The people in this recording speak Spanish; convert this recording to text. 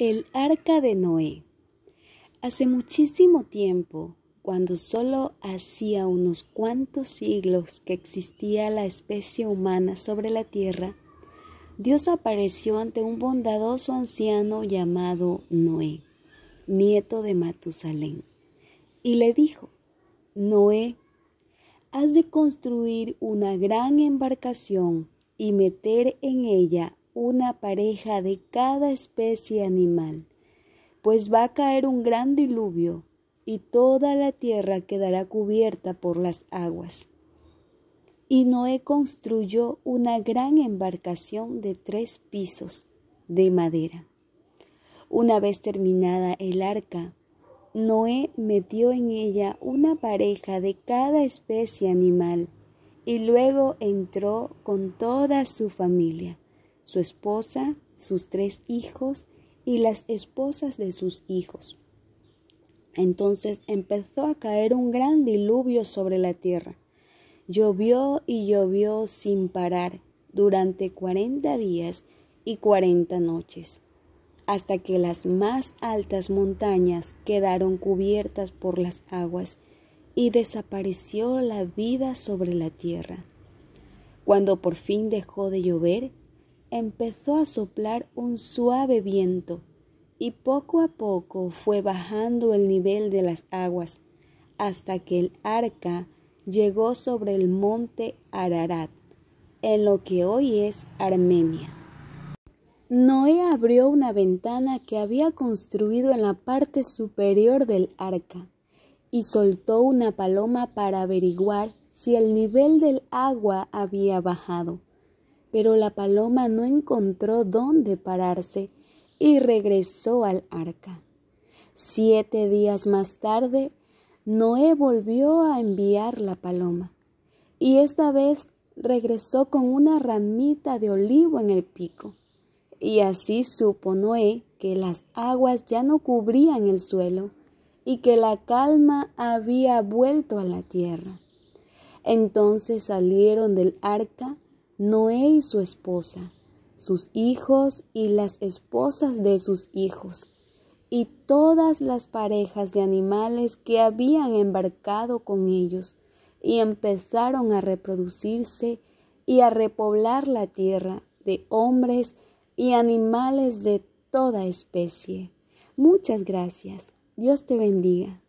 El arca de Noé. Hace muchísimo tiempo, cuando solo hacía unos cuantos siglos que existía la especie humana sobre la tierra, Dios apareció ante un bondadoso anciano llamado Noé, nieto de Matusalén, y le dijo, Noé, has de construir una gran embarcación y meter en ella una pareja de cada especie animal, pues va a caer un gran diluvio y toda la tierra quedará cubierta por las aguas. Y Noé construyó una gran embarcación de tres pisos de madera. Una vez terminada el arca, Noé metió en ella una pareja de cada especie animal y luego entró con toda su familia su esposa, sus tres hijos y las esposas de sus hijos. Entonces empezó a caer un gran diluvio sobre la tierra. Llovió y llovió sin parar durante cuarenta días y cuarenta noches, hasta que las más altas montañas quedaron cubiertas por las aguas y desapareció la vida sobre la tierra. Cuando por fin dejó de llover, empezó a soplar un suave viento y poco a poco fue bajando el nivel de las aguas hasta que el arca llegó sobre el monte Ararat, en lo que hoy es Armenia. Noé abrió una ventana que había construido en la parte superior del arca y soltó una paloma para averiguar si el nivel del agua había bajado pero la paloma no encontró dónde pararse y regresó al arca. Siete días más tarde, Noé volvió a enviar la paloma, y esta vez regresó con una ramita de olivo en el pico. Y así supo Noé que las aguas ya no cubrían el suelo y que la calma había vuelto a la tierra. Entonces salieron del arca Noé y su esposa, sus hijos y las esposas de sus hijos, y todas las parejas de animales que habían embarcado con ellos, y empezaron a reproducirse y a repoblar la tierra de hombres y animales de toda especie. Muchas gracias. Dios te bendiga.